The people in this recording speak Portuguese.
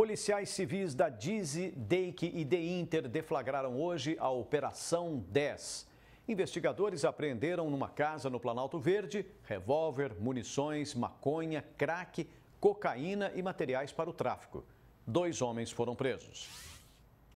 Policiais civis da DISE, DEIC e DEINTER deflagraram hoje a Operação 10. Investigadores apreenderam numa casa no Planalto Verde revólver, munições, maconha, crack, cocaína e materiais para o tráfico. Dois homens foram presos.